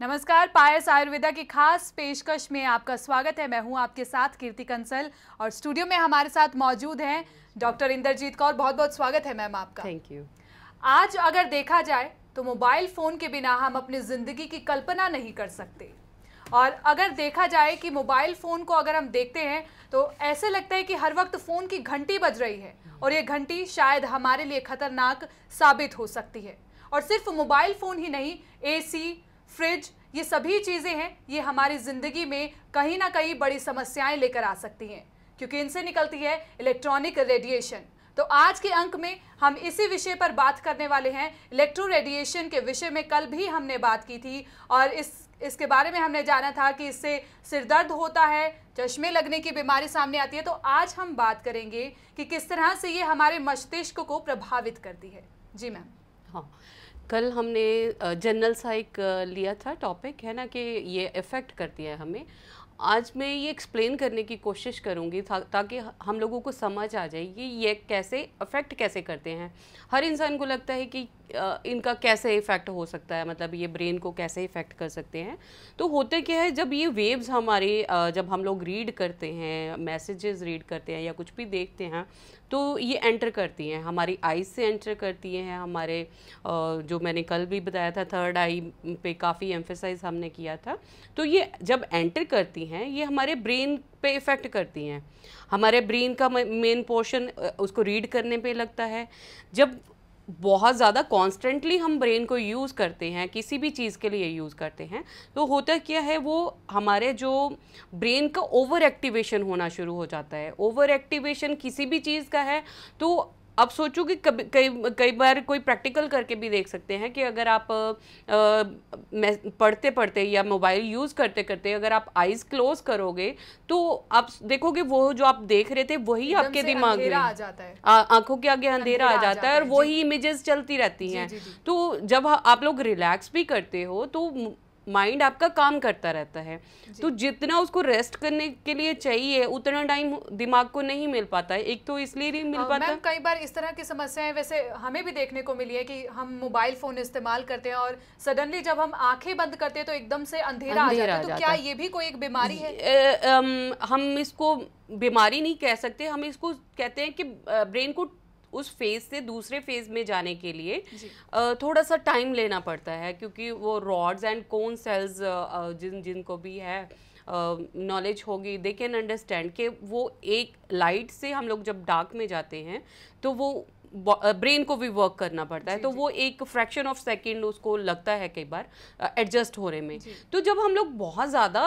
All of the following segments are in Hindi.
नमस्कार पायस आयुर्वेदा की खास पेशकश में आपका स्वागत है मैं हूं आपके साथ कीर्ति कंसल और स्टूडियो में हमारे साथ मौजूद हैं डॉक्टर इंद्रजीत कौर बहुत बहुत स्वागत है मैम आपका थैंक यू आज अगर देखा जाए तो मोबाइल फ़ोन के बिना हम अपनी ज़िंदगी की कल्पना नहीं कर सकते और अगर देखा जाए कि मोबाइल फ़ोन को अगर हम देखते हैं तो ऐसे लगता है कि हर वक्त फ़ोन की घंटी बज रही है और ये घंटी शायद हमारे लिए ख़तरनाक साबित हो सकती है और सिर्फ मोबाइल फ़ोन ही नहीं एसी फ्रिज ये सभी चीज़ें हैं ये हमारी ज़िंदगी में कहीं ना कहीं बड़ी समस्याएं लेकर आ सकती हैं क्योंकि इनसे निकलती है इलेक्ट्रॉनिक रेडिएशन तो आज के अंक में हम इसी विषय पर बात करने वाले हैं इलेक्ट्रो रेडिएशन के विषय में कल भी हमने बात की थी और इस इसके बारे में हमने जाना था कि इससे सिरदर्द होता है चश्मे लगने की बीमारी सामने आती है तो आज हम बात करेंगे कि किस तरह से ये हमारे मस्तिष्क को प्रभावित करती है जी मैम हाँ कल हमने जनरल सा एक लिया था टॉपिक है ना कि ये इफ़ेक्ट करती है हमें आज मैं ये एक्सप्लेन करने की कोशिश करूँगी ताकि हम लोगों को समझ आ जाए कि ये कैसे अफेक्ट कैसे करते हैं हर इंसान को लगता है कि इनका कैसे इफ़ेक्ट हो सकता है मतलब ये ब्रेन को कैसे इफ़ेक्ट कर सकते हैं तो होते क्या है जब ये वेव्स हमारे जब हम लोग रीड करते हैं मैसेजेस रीड करते हैं या कुछ भी देखते हैं तो ये एंटर करती हैं हमारी आईज से एंटर करती हैं हमारे जो मैंने कल भी बताया था थर्ड आई पे काफ़ी एम्फेसाइज हमने किया था तो ये जब एंटर करती हैं ये हमारे ब्रेन पे इफ़ेक्ट करती हैं हमारे ब्रेन का मेन पोर्शन उसको रीड करने पे लगता है जब बहुत ज़्यादा कॉन्स्टेंटली हम ब्रेन को यूज़ करते हैं किसी भी चीज़ के लिए यूज़ करते हैं तो होता क्या है वो हमारे जो ब्रेन का ओवर एक्टिवेशन होना शुरू हो जाता है ओवर एक्टिवेशन किसी भी चीज़ का है तो अब सोचो कि कभी कई कई बार कोई प्रैक्टिकल करके भी देख सकते हैं कि अगर आप आ, पढ़ते पढ़ते या मोबाइल यूज़ करते करते अगर आप आइज़ क्लोज करोगे तो आप देखोगे वो जो आप देख रहे थे वही आपके दिमाग में आंखों के आगे अंधेरा आ जाता है और वही इमेजेस चलती रहती हैं तो जब आप लोग रिलैक्स भी करते हो तो माइंड आपका काम करता रहता है तो जितना उसको रेस्ट करने के लिए चाहिए उतना टाइम दिमाग को नहीं मिल पाता है एक तो इसलिए नहीं मिल पाता कई बार इस तरह की समस्याएं वैसे हमें भी देखने को मिली है कि हम मोबाइल फोन इस्तेमाल करते हैं और सडनली जब हम आंखें बंद करते हैं तो एकदम से अंधेरा, अंधेरा आ जाता है तो क्या ये भी कोई एक बीमारी है हम इसको बीमारी नहीं कह सकते हम इसको कहते हैं कि ब्रेन को उस फेज़ से दूसरे फेज़ में जाने के लिए थोड़ा सा टाइम लेना पड़ता है क्योंकि वो रॉड्स एंड कौन सेल्स जिन जिनको भी है नॉलेज होगी दे कैन अंडरस्टैंड कि वो एक लाइट से हम लोग जब डार्क में जाते हैं तो वो ब्रेन को भी वर्क करना पड़ता है तो वो एक फ्रैक्शन ऑफ सेकेंड उसको लगता है कई बार एडजस्ट होने में तो जब हम लोग बहुत ज़्यादा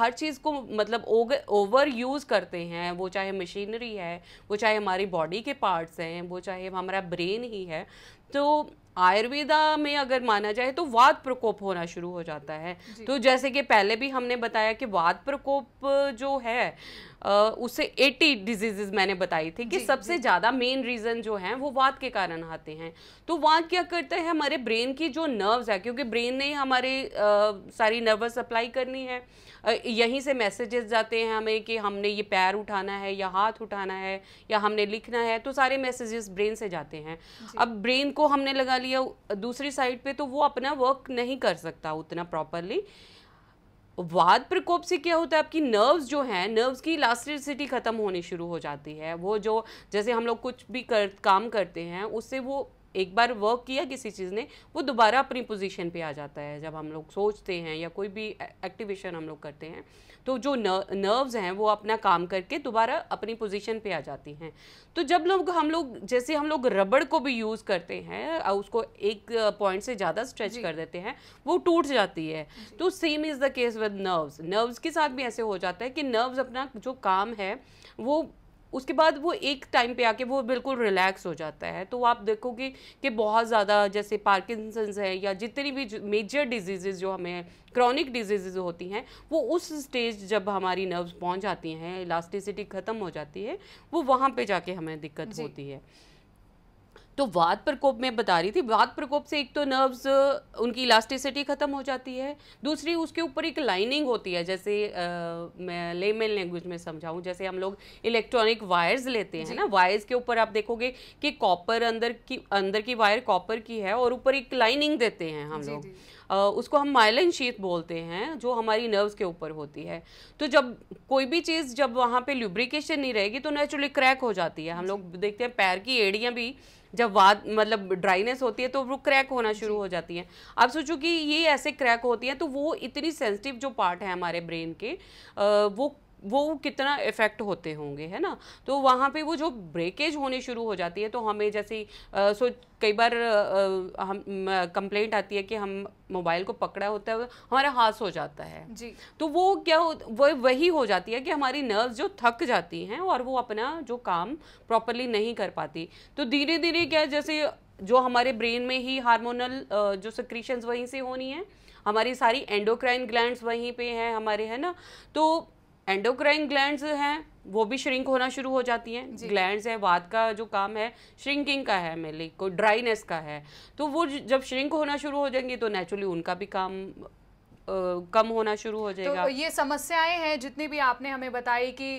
हर चीज़ को मतलब ओवर यूज़ करते हैं वो चाहे मशीनरी है वो चाहे हमारी बॉडी के पार्ट्स हैं वो चाहे हमारा ब्रेन ही है तो आयुर्वेदा में अगर माना जाए तो वाद प्रकोप होना शुरू हो जाता है तो जैसे कि पहले भी हमने बताया कि वाद प्रकोप जो है उसे 80 डिजीजेज मैंने बताई थी कि सबसे ज़्यादा मेन रीज़न जो है वो वात के कारण आते हैं तो वात क्या करते हैं हमारे ब्रेन की जो नर्व्स है क्योंकि ब्रेन ने हमारे सारी नर्वस सप्लाई करनी है यहीं से मैसेजेस जाते हैं हमें कि हमने ये पैर उठाना है या हाथ उठाना है या हमने लिखना है तो सारे मैसेजेस ब्रेन से जाते हैं अब ब्रेन को हमने लगा लिया दूसरी साइड पे तो वो अपना वर्क नहीं कर सकता उतना प्रॉपरली वाद प्रकोप से क्या होता है आपकी नर्व्स जो हैं नर्व्स की इलास्टिसिटी ख़त्म होनी शुरू हो जाती है वो जो जैसे हम लोग कुछ भी कर काम करते हैं उससे वो एक बार वर्क किया किसी चीज़ ने वो दोबारा अपनी पोजीशन पे आ जाता है जब हम लोग सोचते हैं या कोई भी एक्टिवेशन हम लोग करते हैं तो जो नर्व्स हैं वो अपना काम करके दोबारा अपनी पोजीशन पे आ जाती हैं तो जब लोग हम लोग जैसे हम लोग रबड़ को भी यूज़ करते हैं उसको एक पॉइंट से ज़्यादा स्ट्रेच कर देते हैं वो टूट जाती है तो same is the case with nerves nerves के साथ भी ऐसे हो जाता है कि नर्व्स अपना जो काम है वो उसके बाद वो एक टाइम पे आके वो बिल्कुल रिलैक्स हो जाता है तो आप देखोगे कि बहुत ज़्यादा जैसे पार्किसंस है या जितनी भी मेजर डिजीज़ जो हमें क्रॉनिक डिजीज़ होती हैं वो उस स्टेज जब हमारी नर्व्स पहुंच जाती हैं इलास्टिसिटी ख़त्म हो जाती है वो वहाँ पे जाके हमें दिक्कत होती है तो वाद प्रकोप में बता रही थी वाद प्रकोप से एक तो नर्व्स उनकी इलास्टिसिटी ख़त्म हो जाती है दूसरी उसके ऊपर एक लाइनिंग होती है जैसे आ, मैं लेमेन लैंग्वेज में समझाऊँ जैसे हम लोग इलेक्ट्रॉनिक वायर्स लेते हैं ना वायर्स के ऊपर आप देखोगे कि कॉपर अंदर की अंदर की वायर कॉपर की है और ऊपर एक लाइनिंग देते हैं हम लोग उसको हम माइलन शीत बोलते हैं जो हमारी नर्व्स के ऊपर होती है तो जब कोई भी चीज़ जब वहाँ पे ल्यूब्रिकेशन नहीं रहेगी तो नेचुरली क्रैक हो जाती है हम लोग देखते हैं पैर की एड़ियाँ भी जब वाद मतलब ड्राइनेस होती है तो वो क्रैक होना शुरू हो जाती है अब सोचो कि ये ऐसे क्रैक होती है तो वो इतनी सेंसिटिव जो पार्ट है हमारे ब्रेन के वो वो कितना इफ़ेक्ट होते होंगे है ना तो वहाँ पे वो जो ब्रेकेज होने शुरू हो जाती है तो हमें जैसे सो कई बार आ, हम कंप्लेंट आती है कि हम मोबाइल को पकड़ा होता है हमारा हाथ हो जाता है जी तो वो क्या वो वही हो जाती है कि हमारी नर्व जो थक जाती हैं और वो अपना जो काम प्रॉपरली नहीं कर पाती तो धीरे धीरे क्या जैसे जो हमारे ब्रेन में ही हार्मोनल जो सक्रीशंस वहीं से होनी है हमारी सारी एंडोक्राइन ग्लैंड्स वहीं पे हैं हमारे है ना तो एंडोक्राइन ग्लैंड हैं वो भी श्रिंक होना शुरू हो जाती हैं ग्लैंड है वाद का जो काम है श्रिंकिंग का है मेनली को ड्राइनेस का है तो वो जब श्रिंक होना शुरू हो जाएंगे तो नेचुरली उनका भी काम कम होना शुरू हो जाएगा तो ये समस्याएं हैं जितनी भी आपने हमें बताई कि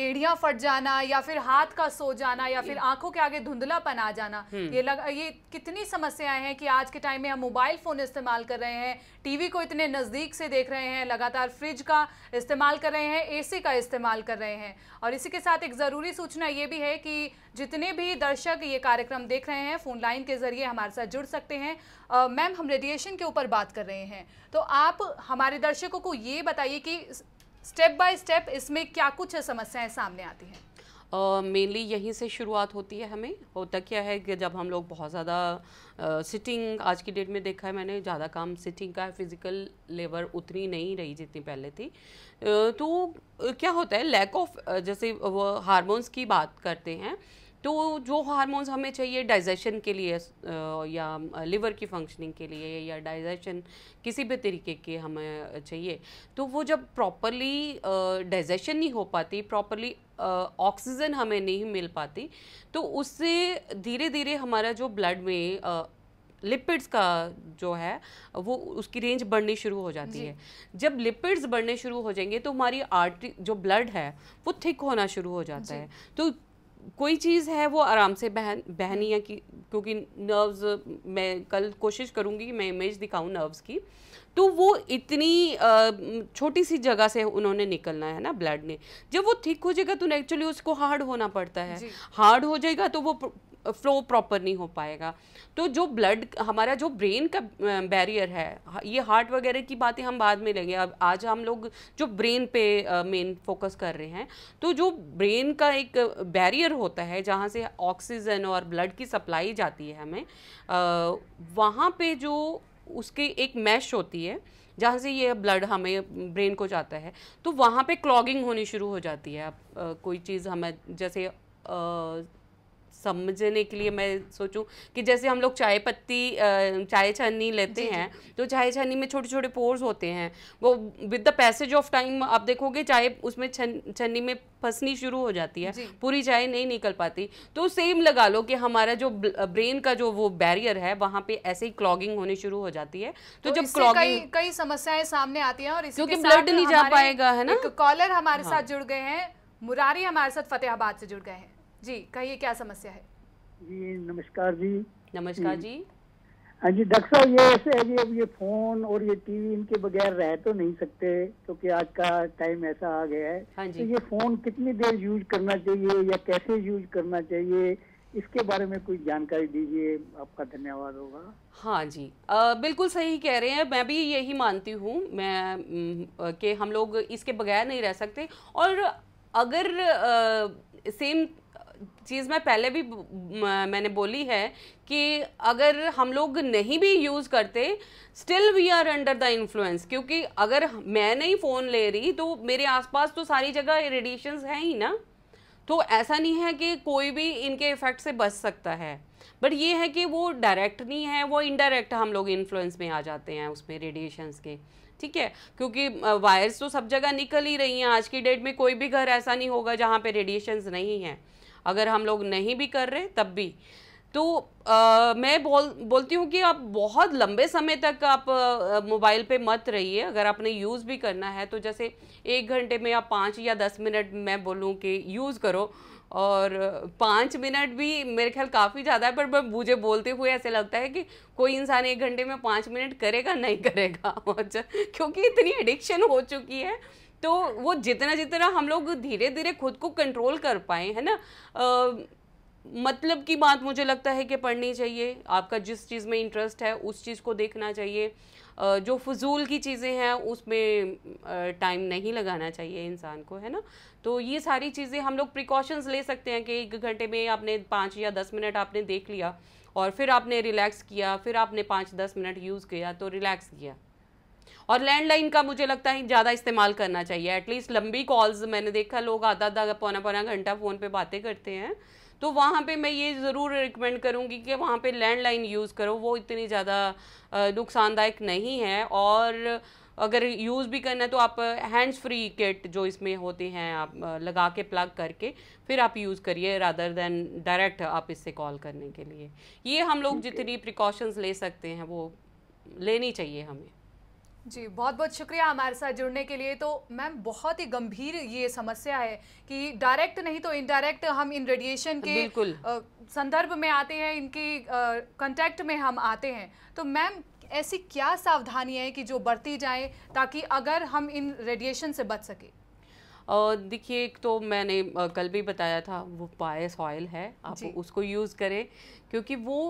एड़ियां फट जाना या फिर हाथ का सो जाना या फिर हम्म। आंखों के आगे धुंधलापन आ जाना हम्म। ये लग ये कितनी समस्याएं हैं कि आज के टाइम में हम मोबाइल फ़ोन इस्तेमाल कर रहे हैं टीवी को इतने नज़दीक से देख रहे हैं लगातार फ्रिज का इस्तेमाल कर रहे हैं ए का इस्तेमाल कर रहे हैं और इसी के साथ एक ज़रूरी सूचना ये भी है कि जितने भी दर्शक ये कार्यक्रम देख रहे हैं फ़ोन लाइन के ज़रिए हमारे साथ जुड़ सकते हैं मैम हम रेडिएशन के ऊपर बात कर रहे हैं तो आप हमारे दर्शकों को ये बताइए कि स्टेप बाय स्टेप इसमें क्या कुछ समस्याएं सामने आती हैं मेनली uh, यहीं से शुरुआत होती है हमें होता क्या है कि जब हम लोग बहुत ज़्यादा सिटिंग uh, आज की डेट में देखा है मैंने ज़्यादा काम सिटिंग का है फिज़िकल लेबर उतनी नहीं रही जितनी पहले थी uh, तो क्या होता है लैक ऑफ जैसे वो हारमोन्स की बात करते हैं तो जो हार्मोन्स हमें चाहिए डाइजेशन के लिए या लिवर की फंक्शनिंग के लिए या डाइजेशन किसी भी तरीके के हमें चाहिए तो वो जब प्रॉपरली डाइजेशन नहीं हो पाती प्रॉपरली ऑक्सीजन हमें नहीं मिल पाती तो उससे धीरे धीरे हमारा जो ब्लड में लिपिड्स का जो है वो उसकी रेंज बढ़नी शुरू हो जाती है जब लिपिड्स बढ़ने शुरू हो जाएंगे तो हमारी आर्टरी जो ब्लड है वो थिक होना शुरू हो जाता है तो कोई चीज़ है वो आराम से बहन बहनी है कि क्योंकि नर्व्स मैं कल कोशिश करूँगी मैं इमेज दिखाऊँ नर्व्स की तो वो इतनी छोटी सी जगह से उन्होंने निकलना है ना ब्लड ने जब वो ठीक हो जाएगा तो एक्चुअली उसको हार्ड होना पड़ता है हार्ड हो जाएगा तो वो फ्लो प्रॉपर नहीं हो पाएगा तो जो ब्लड हमारा जो ब्रेन का बैरियर है ये हार्ट वगैरह की बातें हम बाद में लेंगे अब आज हम लोग जो ब्रेन पे मेन फोकस कर रहे हैं तो जो ब्रेन का एक बैरियर होता है जहाँ से ऑक्सीजन और ब्लड की सप्लाई जाती है हमें वहाँ पे जो उसकी एक मैश होती है जहाँ से ये ब्लड हमें ब्रेन को जाता है तो वहाँ पे क्लॉगिंग होनी शुरू हो जाती है आप कोई चीज़ हमें जैसे समझने के लिए मैं सोचूं कि जैसे हम लोग चाय पत्ती चाय छन्नी लेते जी, हैं जी. तो चाय छन्नी में छोटे छोटे पोर्स होते हैं वो with the passage of time आप देखोगे चाय उसमें छन्नी में फंसनी शुरू हो जाती है पूरी चाय नहीं निकल पाती तो सेम लगा लो कि हमारा जो ब्रेन का जो वो बैरियर है वहाँ पे ऐसे ही क्लॉगिंग होनी शुरू हो जाती है तो, तो जब क्लॉगिंग कई समस्याएं सामने आती हैं और क्योंकि ब्लड नहीं जा पाएगा है ना कॉलर हमारे हाँ। साथ जुड़ गए हैं मुरारी हमारे साथ फतेहाबाद से जुड़ गए हैं जी कहिए क्या समस्या है जी नमस्कार जी नमस्कार हम्म। जी हाँ जी डॉक्टर साहब ये ऐसे है जी अब ये फोन और ये टीवी इनके बगैर रह तो नहीं सकते क्योंकि आज का टाइम ऐसा आ गया है हाँ जी। तो ये फोन कितनी देर यूज करना चाहिए या कैसे यूज करना चाहिए इसके बारे में कोई जानकारी दीजिए आपका धन्यवाद होगा हाँ जी आ, बिल्कुल सही कह रहे हैं मैं भी यही मानती हूँ मैं कि हम लोग इसके बगैर नहीं रह सकते और अगर आ, सेम चीज़ मैं पहले भी मैंने बोली है कि अगर हम लोग नहीं भी यूज़ करते still we are under the influence क्योंकि अगर मैं नहीं फ़ोन ले रही तो मेरे आसपास तो सारी जगह रेडिएशंस हैं ही ना तो ऐसा नहीं है कि कोई भी इनके इफ़ेक्ट से बच सकता है बट ये है कि वो डायरेक्ट नहीं है वो इनडायरेक्ट हम लोग इन्फ्लुएंस में आ जाते हैं उसमें रेडिएशंस के ठीक है क्योंकि वायर्स तो सब जगह निकल ही रही हैं आज की डेट में कोई भी घर ऐसा नहीं होगा जहाँ पे रेडिएशंस नहीं है अगर हम लोग नहीं भी कर रहे तब भी तो आ, मैं बोल बोलती हूँ कि आप बहुत लंबे समय तक आप मोबाइल पे मत रहिए अगर आपने यूज़ भी करना है तो जैसे एक घंटे में आप पाँच या दस मिनट मैं बोलूँ कि यूज़ करो और पाँच मिनट भी मेरे ख्याल काफ़ी ज़्यादा है पर मुझे बोलते हुए ऐसे लगता है कि कोई इंसान एक घंटे में पाँच मिनट करेगा नहीं करेगा क्योंकि इतनी एडिक्शन हो चुकी है तो वो जितना जितना हम लोग धीरे धीरे खुद को कंट्रोल कर पाए है ना आ, मतलब की बात मुझे लगता है कि पढ़नी चाहिए आपका जिस चीज़ में इंटरेस्ट है उस चीज़ को देखना चाहिए जो फजूल की चीज़ें हैं उसमें टाइम नहीं लगाना चाहिए इंसान को है ना तो ये सारी चीज़ें हम लोग प्रिकॉशंस ले सकते हैं कि एक घंटे में आपने पाँच या दस मिनट आपने देख लिया और फिर आपने रिलैक्स किया फिर आपने पाँच दस मिनट यूज़ किया तो रिलैक्स किया और लैंडलाइन का मुझे लगता है ज़्यादा इस्तेमाल करना चाहिए एटलीस्ट लंबी कॉल्स मैंने देखा लोग आधा आधा पौना पौना घंटा फ़ोन पे बातें करते हैं तो वहाँ पे मैं ये ज़रूर रिकमेंड करूँगी कि वहाँ पे लैंडलाइन यूज़ करो वो इतनी ज़्यादा नुकसानदायक नहीं है और अगर यूज़ भी करना है तो आप हैंड्स फ्री किट जो इसमें होते हैं आप लगा के प्लग करके फिर आप यूज़ करिए रादर देन डायरेक्ट आप इससे कॉल करने के लिए ये हम लोग जितनी प्रिकॉशंस ले सकते हैं वो लेनी चाहिए हमें जी बहुत बहुत शुक्रिया हमारे साथ जुड़ने के लिए तो मैम बहुत ही गंभीर ये समस्या है कि डायरेक्ट नहीं तो इनडायरेक्ट हम इन रेडिएशन के संदर्भ में आते हैं इनकी कांटेक्ट में हम आते हैं तो मैम ऐसी क्या सावधानी हैं कि जो बरती जाए ताकि अगर हम इन रेडिएशन से बच सके देखिए एक तो मैंने कल भी बताया था वो पायस ऑयल है आप उसको यूज़ करें क्योंकि वो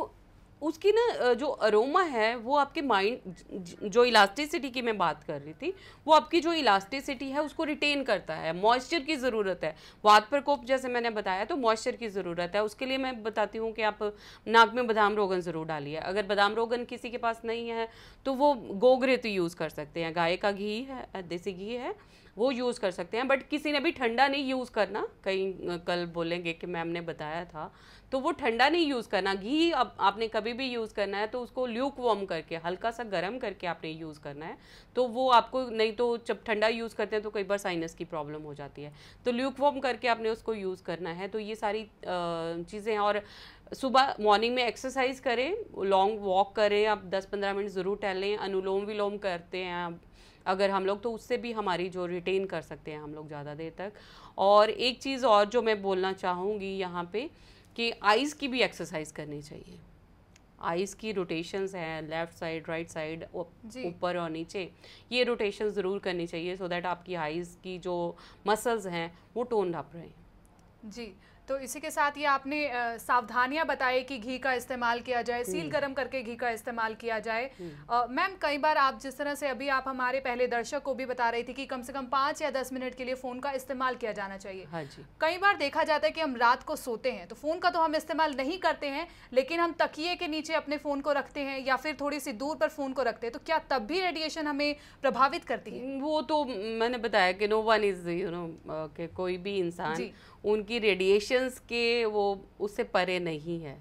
उसकी ना जो अरोमा है वो आपके माइंड जो इलास्टिसिटी की मैं बात कर रही थी वो आपकी जो इलास्टिसिटी है उसको रिटेन करता है मॉइस्चर की ज़रूरत है वात प्रकोप जैसे मैंने बताया तो मॉइस्चर की ज़रूरत है उसके लिए मैं बताती हूँ कि आप नाक में बादाम रोगन ज़रूर डालिए अगर बादाम रोगन किसी के पास नहीं है तो वो गोगरे तो यूज़ कर सकते हैं गाय का घी है देसी घी है वो यूज़ कर सकते हैं बट किसी ने भी ठंडा नहीं यूज़ करना कहीं कल बोलेंगे कि मैम ने बताया था तो वो ठंडा नहीं यूज़ करना घी अब आपने कभी भी यूज़ करना है तो उसको ल्यूक वॉर्म करके हल्का सा गर्म करके आपने यूज़ करना है तो वो आपको नहीं तो जब ठंडा यूज़ करते हैं तो कई बार साइनस की प्रॉब्लम हो जाती है तो ल्यूक वॉर्म करके आपने उसको यूज़ करना है तो ये सारी चीज़ें और सुबह मॉर्निंग में एक्सरसाइज करें लॉन्ग वॉक करें आप दस पंद्रह मिनट ज़रूर टहलें अनुलोम विलोम करते हैं अगर हम लोग तो उससे भी हमारी जो रिटेन कर सकते हैं हम लोग ज़्यादा देर तक और एक चीज़ और जो मैं बोलना चाहूँगी यहाँ पे कि आइज़ की भी एक्सरसाइज करनी चाहिए आइज़ की रोटेशंस हैं लेफ़्ट साइड राइट साइड ऊपर और नीचे ये रोटेशन ज़रूर करनी चाहिए सो so दैट आपकी आइज़ की जो मसल्स हैं वो टोन अप हैं जी तो इसी के साथ ये आपने सावधानियां बताई कि घी का इस्तेमाल किया जाए हम्म। सील गर्म करके घी का इस्तेमाल किया जाए हम्म। मैम कई बार आप जिस तरह से अभी आप हमारे पहले दर्शक को भी बता रही थी कि कम से कम पांच या दस मिनट के लिए फ़ोन का इस्तेमाल किया जाना चाहिए हाँ जी कई बार देखा जाता है कि हम रात को सोते हैं तो फ़ोन का तो हम इस्तेमाल नहीं करते हैं लेकिन हम तकिए के नीचे अपने फ़ोन को रखते हैं या फिर थोड़ी सी दूर पर फ़ोन को रखते हैं तो क्या तब भी रेडिएशन हमें प्रभावित करती है वो तो मैंने बताया कि no one is you know कोई भी इंसान उनकी रेडिएशंस के वो उससे परे नहीं है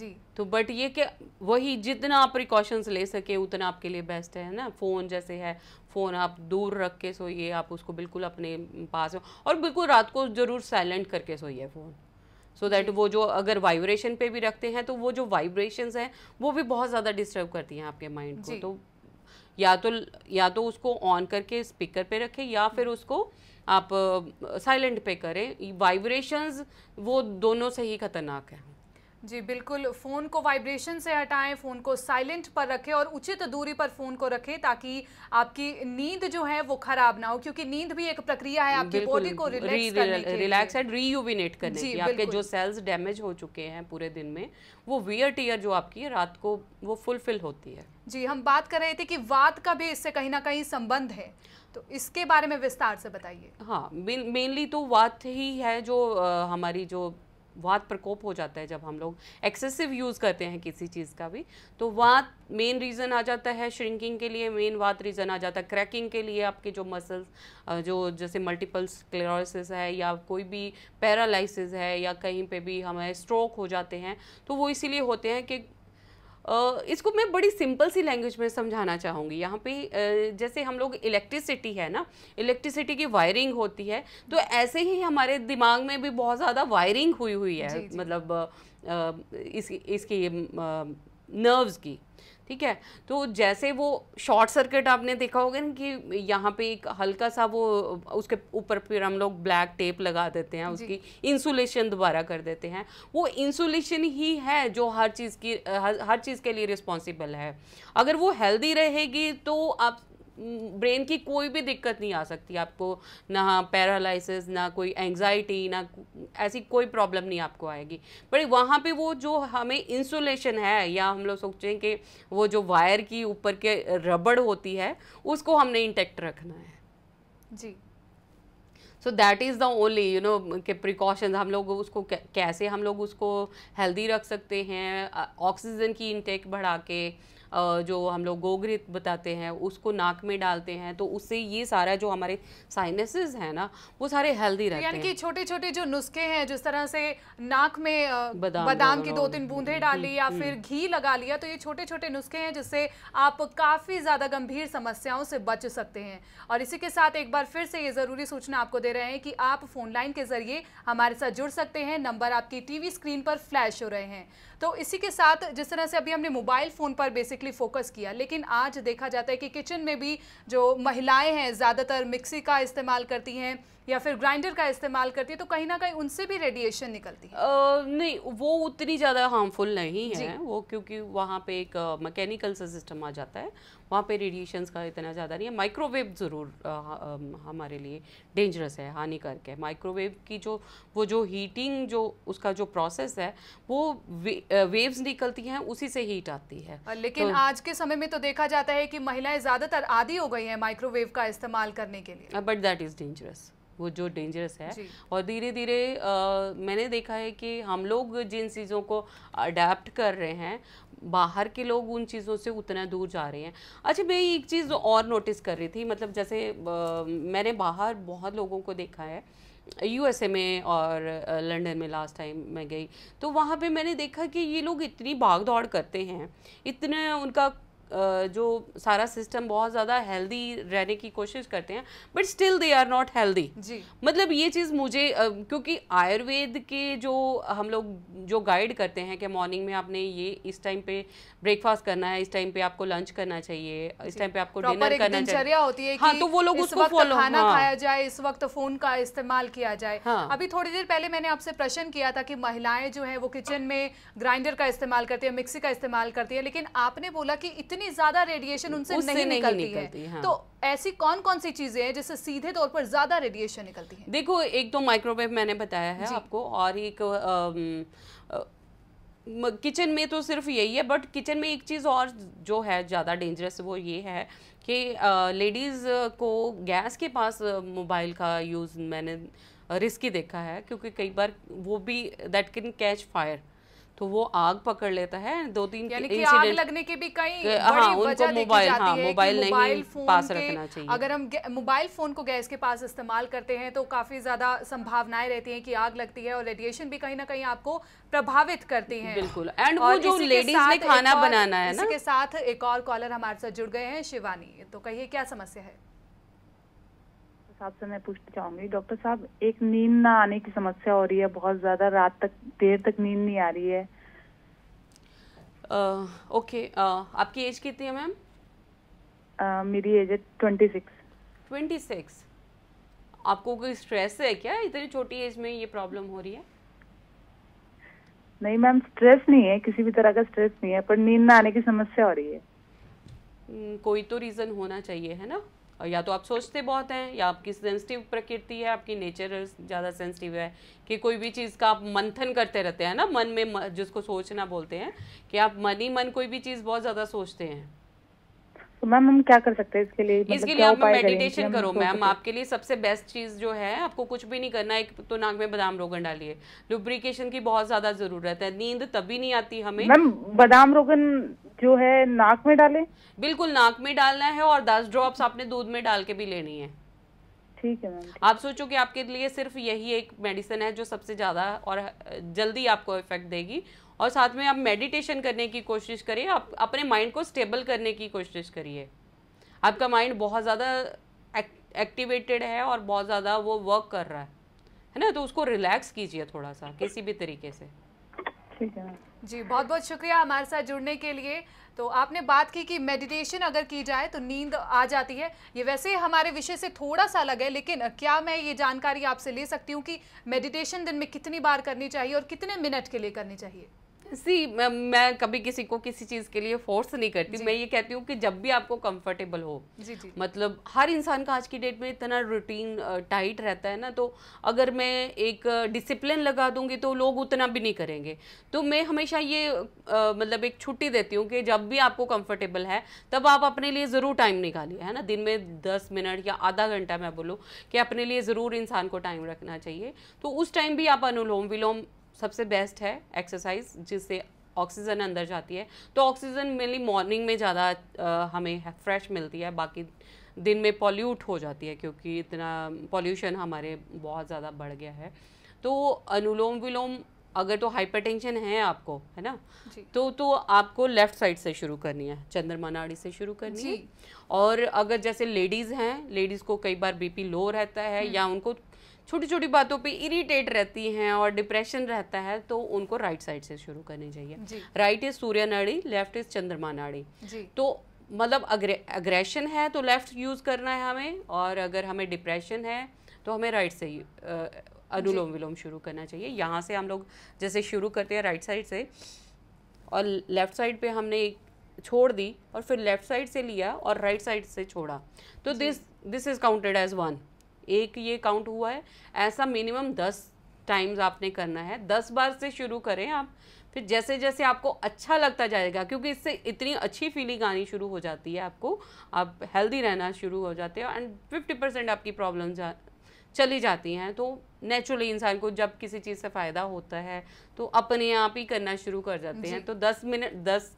जी तो बट ये कि वही जितना आप प्रिकॉशंस ले सके उतना आपके लिए बेस्ट है ना फ़ोन जैसे है फ़ोन आप दूर रख के सोइए आप उसको बिल्कुल अपने पास और बिल्कुल रात को ज़रूर साइलेंट करके सोइए फ़ोन सो so दैट वो जो अगर वाइब्रेशन पे भी रखते हैं तो वो जो वाइब्रेशंस हैं वो भी बहुत ज़्यादा डिस्टर्ब करती हैं आपके माइंड को तो या तो या तो उसको ऑन करके स्पीकर पे रखें या फिर हम्म। उसको आप साइलेंट पे करें वाइब्रेशंस वो दोनों से ही खतरनाक है जी बिल्कुल फ़ोन को वाइब्रेशन से हटाएं फ़ोन को साइलेंट पर रखें और उचित दूरी पर फ़ोन को रखें ताकि आपकी नींद जो है वो खराब ना हो क्योंकि नींद भी एक प्रक्रिया है आपकी बॉडी को रिलैक्स एंड रीयूबिनेट करने की आपके जो सेल्स डैमेज हो चुके हैं पूरे दिन में वो वियर टीयर जो आपकी रात को वो फुलफिल होती है जी हम बात कर रहे थे कि वात का भी इससे कहीं ना कहीं संबंध है तो इसके बारे में विस्तार से बताइए हाँ मेनली तो वात ही है जो आ, हमारी जो वात प्रकोप हो जाता है जब हम लोग एक्सेसिव यूज़ करते हैं किसी चीज़ का भी तो वात मेन रीज़न आ जाता है श्रिंकिंग के लिए मेन वात रीज़न आ जाता है क्रैकिंग के लिए आपके जो मसल्स जो जैसे मल्टीपल स्क्लेरोसिस है या कोई भी पैरालिसिस है या कहीं पे भी हमें स्ट्रोक हो जाते हैं तो वो इसीलिए होते हैं कि इसको मैं बड़ी सिंपल सी लैंग्वेज में समझाना चाहूँगी यहाँ पे जैसे हम लोग इलेक्ट्रिसिटी है ना इलेक्ट्रिसिटी की वायरिंग होती है तो ऐसे ही हमारे दिमाग में भी बहुत ज़्यादा वायरिंग हुई हुई है जी, जी. मतलब इस, इसकी नर्व्स की ठीक है तो जैसे वो शॉर्ट सर्किट आपने देखा होगा ना कि यहाँ पे एक हल्का सा वो उसके ऊपर फिर हम लोग ब्लैक टेप लगा देते हैं उसकी इंसुलेशन दोबारा कर देते हैं वो इंसुलेशन ही है जो हर चीज़ की हर, हर चीज़ के लिए रिस्पॉन्सिबल है अगर वो हेल्दी रहेगी तो आप ब्रेन की कोई भी दिक्कत नहीं आ सकती आपको ना पैरालिसिस ना कोई एंजाइटी ना ऐसी कोई प्रॉब्लम नहीं आपको आएगी बट वहाँ पे वो जो हमें इंसुलेशन है या हम लोग सोचें कि वो जो वायर की ऊपर के रबड़ होती है उसको हमने इंटेक्ट रखना है जी so that is the only you know के प्रिकॉशंस हम लोग उसको कैसे हम लोग उसको हेल्दी रख सकते हैं ऑक्सीजन की इंटेक बढ़ा के जो हम लोग गोगरित बताते हैं उसको नाक में डालते हैं तो उससे ये सारा जो हमारे साइनसेस है ना वो सारे हेल्दी रहते हैं यानी कि छोटे छोटे जो नुस्खे हैं जिस तरह से नाक में बदाम, बदाम की दो तीन बूंदे डाली हम्म, या हम्म। फिर घी लगा लिया तो ये छोटे छोटे नुस्खे हैं जिससे आप काफ़ी ज़्यादा गंभीर समस्याओं से बच सकते हैं और इसी के साथ एक बार फिर से ये ज़रूरी सूचना आपको दे रहे हैं कि आप फ़ोन लाइन के ज़रिए हमारे साथ जुड़ सकते हैं नंबर आपकी टीवी स्क्रीन पर फ्लैश हो रहे हैं तो इसी के साथ जिस तरह से अभी हमने मोबाइल फ़ोन पर बेसिकली फोकस किया लेकिन आज देखा जाता है कि किचन में भी जो महिलाएं हैं ज़्यादातर मिक्सी का इस्तेमाल करती हैं या फिर ग्राइंडर का इस्तेमाल करती है तो कहीं ना कहीं उनसे भी रेडिएशन निकलती है आ, नहीं वो उतनी ज़्यादा हार्मफुल नहीं है वो क्योंकि वहाँ पे एक मैकेनिकल सा सिस्टम आ जाता है वहाँ पे रेडिएशंस का इतना ज़्यादा नहीं है माइक्रोवेव ज़रूर हमारे लिए डेंजरस है हानिकारक है माइक्रोवेव की जो वो जो हीटिंग जो उसका जो प्रोसेस है वो वेव्स निकलती हैं उसी से हीट आती है लेकिन तो, आज के समय में तो देखा जाता है कि महिलाएं ज़्यादातर आदि हो गई हैं माइक्रोवेव का इस्तेमाल करने के लिए बट दैट इज़ डेंजरस वो जो डेंजरस है और धीरे धीरे मैंने देखा है कि हम लोग जिन चीज़ों को अडेप्ट कर रहे हैं बाहर के लोग उन चीज़ों से उतना दूर जा रहे हैं अच्छा मैं एक चीज़ और नोटिस कर रही थी मतलब जैसे आ, मैंने बाहर बहुत लोगों को देखा है यूएसए में और लंदन में लास्ट टाइम मैं गई तो वहाँ पे मैंने देखा कि ये लोग इतनी भाग दौड़ करते हैं इतने उनका जो सारा सिस्टम बहुत ज़्यादा हेल्दी रहने की कोशिश करते हैं but still they are not healthy मतलब ये चीज़ मुझे क्योंकि आयुर्वेद के जो हम लोग जो गाइड करते हैं कि मॉर्निंग में आपने ये इस टाइम पे ब्रेकफास्ट करना है इस टाइम पे आपको लंच करना चाहिए इस टाइम पे आपको डिनर करना चाहिए होती है हाँ, तो वो लोग उसको फॉलो खाना हाँ। खाया जाए इस वक्त फोन का इस्तेमाल किया जाए हाँ। अभी थोड़ी देर पहले मैंने आपसे प्रश्न किया था कि महिलाएं जो है वो किचन में ग्राइंडर का इस्तेमाल करती है मिक्सी का इस्तेमाल करती है लेकिन आपने बोला कि इतनी इतनी ज्यादा रेडिएशन उनसे नहीं नहीं निकलती, निकलती है, है। हाँ। तो ऐसी कौन कौन सी चीजें हैं जिससे सीधे तौर पर ज्यादा रेडिएशन निकलती है देखो एक तो माइक्रोवेव मैंने बताया है आपको और एक किचन में तो सिर्फ यही है बट किचन में एक चीज़ और जो है ज़्यादा डेंजरस वो ये है कि लेडीज़ को गैस के पास मोबाइल का यूज़ मैंने रिस्की देखा है क्योंकि कई बार वो भी दैट कैन कैच फायर तो वो आग पकड़ लेता है दो तीन आग लगने के भी कई हाँ, मोबाइल हाँ, मोबाइल नहीं पास रखना चाहिए अगर हम मोबाइल फोन को गैस के पास इस्तेमाल करते हैं तो काफी ज्यादा संभावनाएं रहती हैं कि आग लगती है और रेडिएशन भी कहीं ना कहीं आपको प्रभावित करती है बिल्कुल एंड वो जो लेडीज ने खाना बनाना है ना इसके साथ एक और कॉलर हमारे साथ जुड़ गए हैं शिवानी तो कहिए क्या समस्या है साहब से मैं पूछना चाहूंगी डॉक्टर साहब एक नींद ना आने की समस्या हो रही है बहुत ज्यादा रात तक देर तक नींद नहीं आ रही है ओके uh, okay, uh, आपकी एज कितनी है मैम uh, मेरी एज है ट्वेंटी सिक्स ट्वेंटी सिक्स आपको कोई स्ट्रेस है क्या इतनी छोटी एज में ये प्रॉब्लम हो रही है नहीं मैम स्ट्रेस नहीं है किसी भी तरह का स्ट्रेस नहीं है पर नींद ना आने की समस्या हो रही है हम्म, कोई तो रीज़न होना चाहिए है ना या तो आप सोचते बहुत हैं या आपकी सेंसिटिव प्रकृति है आपकी नेचर ज़्यादा सेंसिटिव है कि कोई भी चीज़ का आप मंथन करते रहते हैं ना मन में जिसको सोचना बोलते हैं कि आप मन ही मन कोई भी चीज़ बहुत ज़्यादा सोचते हैं तो मैम हम क्या कर सकते हैं इसके लिए मतलब इसके लिए आप मेडिटेशन करो मैम आपके लिए सबसे बेस्ट चीज़ जो है आपको कुछ भी नहीं करना एक तो नाक में बादाम रोगन डालिए लुब्रिकेशन की बहुत ज़्यादा ज़रूरत है नींद तभी नहीं आती हमें मैम बादाम रोगन जो है नाक में डालें बिल्कुल नाक में डालना है और दस ड्रॉप्स आपने दूध में डाल के भी लेनी है ठीक है मैम आप सोचो कि आपके लिए सिर्फ यही एक मेडिसिन है जो सबसे ज़्यादा और जल्दी आपको इफेक्ट देगी और साथ में आप मेडिटेशन करने की कोशिश करिए आप अपने माइंड को स्टेबल करने की कोशिश करिए आपका माइंड बहुत ज़्यादा एक्टिवेटेड है और बहुत ज़्यादा वो वर्क कर रहा है है ना तो उसको रिलैक्स कीजिए थोड़ा सा किसी भी तरीके से ठीक है जी बहुत बहुत शुक्रिया हमारे साथ जुड़ने के लिए तो आपने बात की कि मेडिटेशन अगर की जाए तो नींद आ जाती है ये वैसे हमारे विषय से थोड़ा सा अलग है लेकिन क्या मैं ये जानकारी आपसे ले सकती हूँ कि मेडिटेशन दिन में कितनी बार करनी चाहिए और कितने मिनट के लिए करनी चाहिए सी मैं, मैं कभी किसी को किसी चीज़ के लिए फोर्स नहीं करती मैं ये कहती हूँ कि जब भी आपको कंफर्टेबल हो जी जी मतलब हर इंसान का आज की डेट में इतना रूटीन टाइट रहता है ना तो अगर मैं एक डिसिप्लिन लगा दूंगी तो लोग उतना भी नहीं करेंगे तो मैं हमेशा ये आ, मतलब एक छुट्टी देती हूँ कि जब भी आपको कंफर्टेबल है तब आप अपने लिए ज़रूर टाइम निकालिए है ना दिन में दस मिनट या आधा घंटा मैं बोलूँ कि अपने लिए ज़रूर इंसान को टाइम रखना चाहिए तो उस टाइम भी आप अनुलोम विलोम सबसे बेस्ट है एक्सरसाइज जिससे ऑक्सीजन अंदर जाती है तो ऑक्सीजन मेनली मॉर्निंग में ज़्यादा हमें फ्रेश मिलती है बाकी दिन में पॉल्यूट हो जाती है क्योंकि इतना पॉल्यूशन हमारे बहुत ज़्यादा बढ़ गया है तो अनुलोम विलोम अगर तो हाइपरटेंशन है आपको है ना तो तो आपको लेफ्ट साइड से शुरू करनी है नाड़ी से शुरू करनी है और अगर जैसे लेडीज़ हैं लेडीज़ को कई बार बीपी लो रहता है हम्म। या उनको छोटी छोटी बातों पे इरिटेट रहती हैं और डिप्रेशन रहता है तो उनको राइट साइड से शुरू करनी चाहिए राइट इज सूर्य नाड़ी लेफ्ट इज चंद्रमा नाड़ी तो मतलब अग्रे, अग्रेशन है तो लेफ्ट यूज़ करना है हमें और अगर हमें डिप्रेशन है तो हमें राइट से अनुलोम विलोम शुरू करना चाहिए यहाँ से हम लोग जैसे शुरू करते हैं राइट साइड से और लेफ़्ट साइड पे हमने एक छोड़ दी और फिर लेफ़्ट साइड से लिया और राइट साइड से छोड़ा तो this this is counted as one एक ये काउंट हुआ है ऐसा मिनिमम दस टाइम्स आपने करना है दस बार से शुरू करें आप फिर जैसे जैसे आपको अच्छा लगता जाएगा क्योंकि इससे इतनी अच्छी फीलिंग आनी शुरू हो जाती है आपको आप हेल्दी रहना शुरू हो जाते हैं एंड फिफ्टी परसेंट आपकी प्रॉब्लम जा चली जाती हैं तो नेचुरली इंसान को जब किसी चीज़ से फ़ायदा होता है तो अपने आप ही करना शुरू कर जाते हैं तो दस मिनट दस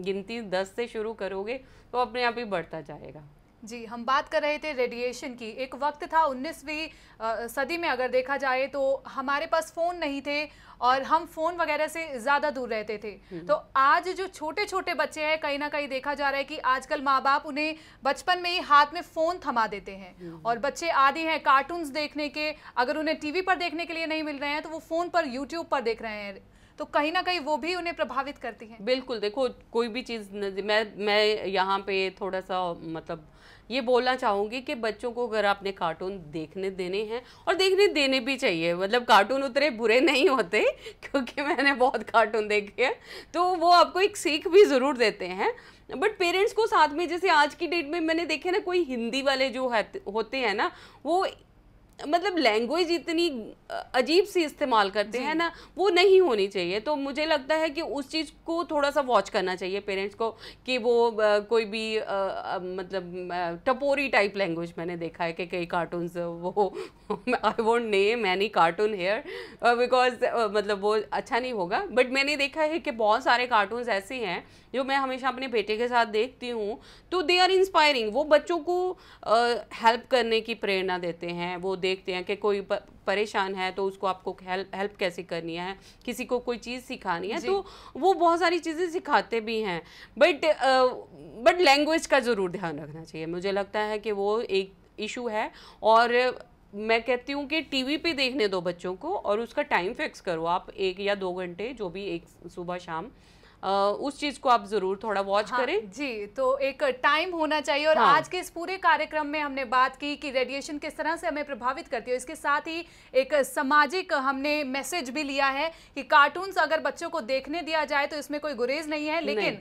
गिनती दस से शुरू करोगे तो अपने आप ही बढ़ता जाएगा जी हम बात कर रहे थे रेडिएशन की एक वक्त था 19वीं सदी में अगर देखा जाए तो हमारे पास फ़ोन नहीं थे और हम फ़ोन वगैरह से ज़्यादा दूर रहते थे हम्म। तो आज जो छोटे छोटे बच्चे हैं कहीं ना कहीं देखा जा रहा है कि आजकल माँ बाप उन्हें बचपन में ही हाथ में फ़ोन थमा देते हैं हम्म। और बच्चे आदि हैं कार्टून्स देखने के अगर उन्हें टीवी पर देखने के लिए नहीं मिल रहे हैं तो वो फ़ोन पर यूट्यूब पर देख रहे हैं तो कहीं ना कहीं वो भी उन्हें प्रभावित करती है बिल्कुल देखो कोई भी चीज़ मैं मैं यहाँ पे थोड़ा सा मतलब ये बोलना चाहूँगी कि बच्चों को अगर आपने कार्टून देखने देने हैं और देखने देने भी चाहिए मतलब कार्टून उतरे बुरे नहीं होते क्योंकि मैंने बहुत कार्टून देखे हैं तो वो आपको एक सीख भी ज़रूर देते हैं बट पेरेंट्स को साथ में जैसे आज की डेट में मैंने देखे ना कोई हिंदी वाले जो है होते हैं ना वो मतलब लैंग्वेज इतनी अजीब सी इस्तेमाल करते हैं ना वो नहीं होनी चाहिए तो मुझे लगता है कि उस चीज़ को थोड़ा सा वॉच करना चाहिए पेरेंट्स को कि वो आ, कोई भी आ, आ, मतलब टपोरी टाइप लैंग्वेज मैंने देखा है कि कई कार्टून वो I won't name any cartoon here because मतलब वो अच्छा नहीं होगा बट मैंने देखा है कि बहुत सारे कार्टून ऐसे हैं जो मैं हमेशा अपने बेटे के साथ देखती हूँ तो दे आर इंस्पायरिंग वो बच्चों को हेल्प करने की प्रेरणा देते हैं वो देखते हैं कि कोई परेशान है तो उसको आपको हेल्प हेल्प कैसे करनी है किसी को कोई चीज़ सिखानी है तो वो बहुत सारी चीज़ें सिखाते भी हैं बट बट लैंग्वेज का ज़रूर ध्यान रखना चाहिए मुझे लगता है कि वो एक इशू है और मैं कहती हूँ कि टीवी पे देखने दो बच्चों को और उसका टाइम फिक्स करो आप एक या दो घंटे जो भी एक सुबह शाम उस चीज को आप जरूर थोड़ा वॉच हाँ, करें जी तो एक टाइम होना चाहिए और हाँ, आज के इस पूरे कार्यक्रम में हमने बात की कि रेडिएशन किस तरह से हमें प्रभावित करती है इसके साथ ही एक सामाजिक हमने मैसेज भी लिया है कि कार्टून अगर बच्चों को देखने दिया जाए तो इसमें कोई गुरेज नहीं है लेकिन नहीं।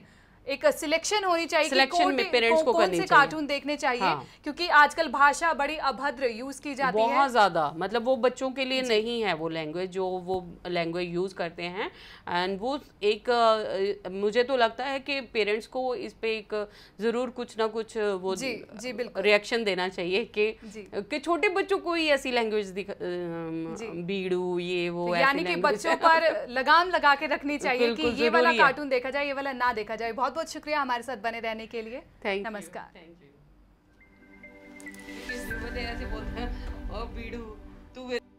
एक सिलेक्शन होनी चाहिए सिलेक्शन में पेरेंट्स को करनी चाहिए कार्टून देखने चाहिए हाँ। क्योंकि आजकल भाषा बड़ी अभद्र यूज की जाती बहुत है बहुत ज्यादा मतलब वो बच्चों के लिए नहीं है वो लैंग्वेज जो वो लैंग्वेज यूज करते हैं एंड वो एक मुझे तो लगता है कि पेरेंट्स को इस पे एक जरूर कुछ ना कुछ वो रिएक्शन देना चाहिए कि कि छोटे बच्चों को ही ऐसी लैंग्वेज बीड़ू ये वो तो यानी कि बच्चों पर लगाम लगा के रखनी चाहिए कि ये वाला कार्टून देखा जाए ये वाला ना देखा जाए बहुत बहुत शुक्रिया हमारे साथ बने रहने के लिए थैंक नमस्कार थैंक यू